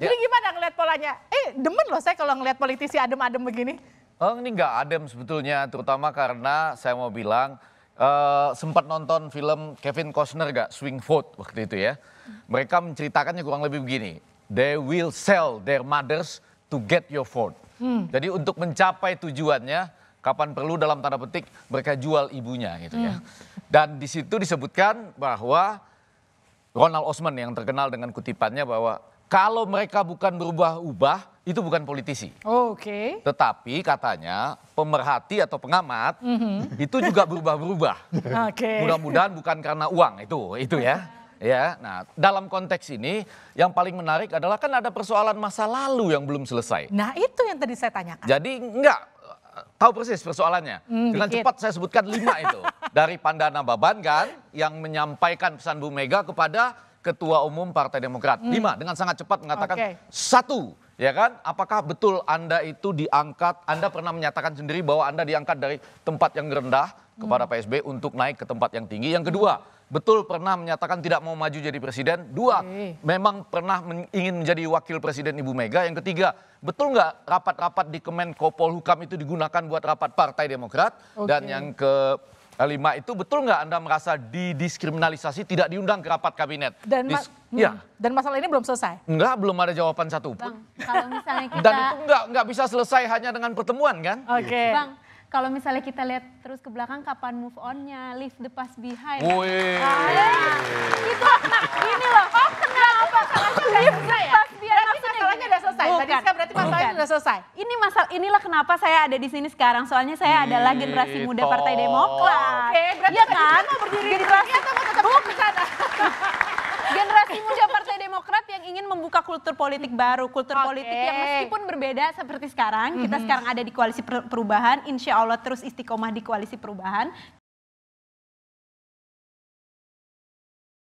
Jadi ya. gimana ngeliat polanya? Eh demen loh saya kalau ngeliat politisi adem-adem begini. Oh, ini nggak adem sebetulnya, terutama karena saya mau bilang uh, sempat nonton film Kevin Costner gak Swing Vote waktu itu ya. Mereka menceritakannya kurang lebih begini. They will sell their mothers to get your vote. Hmm. Jadi untuk mencapai tujuannya, kapan perlu dalam tanda petik mereka jual ibunya gitu ya. Hmm. Dan di situ disebutkan bahwa Ronald Osman yang terkenal dengan kutipannya bahwa kalau mereka bukan berubah-ubah, itu bukan politisi. Oh, Oke. Okay. Tetapi katanya pemerhati atau pengamat mm -hmm. itu juga berubah-berubah. Oke. okay. Mudah-mudahan bukan karena uang itu, itu ya. Ya, nah dalam konteks ini yang paling menarik adalah kan ada persoalan masa lalu yang belum selesai. Nah itu yang tadi saya tanyakan. Jadi enggak tahu persis persoalannya. Mm, Dengan dikit. cepat saya sebutkan lima itu dari Pandana Baban kan yang menyampaikan pesan Bu Mega kepada Ketua Umum Partai Demokrat. Hmm. Lima, dengan sangat cepat mengatakan okay. satu. Ya kan? Apakah betul Anda itu diangkat, Anda pernah menyatakan sendiri bahwa Anda diangkat dari tempat yang rendah kepada hmm. PSB untuk naik ke tempat yang tinggi. Yang kedua, betul pernah menyatakan tidak mau maju jadi presiden. Dua, hmm. memang pernah men ingin menjadi wakil presiden Ibu Mega. Yang ketiga, betul nggak rapat-rapat di Kemenkopol Polhukam itu digunakan buat rapat Partai Demokrat? Okay. Dan yang ke Lima itu betul nggak Anda merasa didiskriminalisasi tidak diundang ke rapat kabinet? Dan Dis ya. Dan masalah ini belum selesai. Enggak, belum ada jawaban satu pun. kalau misalnya kita Dan itu enggak enggak bisa selesai hanya dengan pertemuan kan? Oke. Okay. Bang, kalau misalnya kita lihat terus ke belakang kapan move on-nya, leave the past behind. Woi. Nah, ya. itu nah, ini loh berarti masalahnya sudah selesai. Ini masalah inilah kenapa saya ada di sini sekarang. Soalnya saya adalah gitu. generasi muda Partai Demokrat. Oke, berarti ya kan? mau berdiri generasi atau mau tetap di sana? generasi muda Partai Demokrat yang ingin membuka kultur politik baru, kultur okay. politik yang meskipun berbeda seperti sekarang, mm -hmm. kita mhm. sekarang ada di koalisi perubahan, insya Allah terus istiqomah di koalisi perubahan.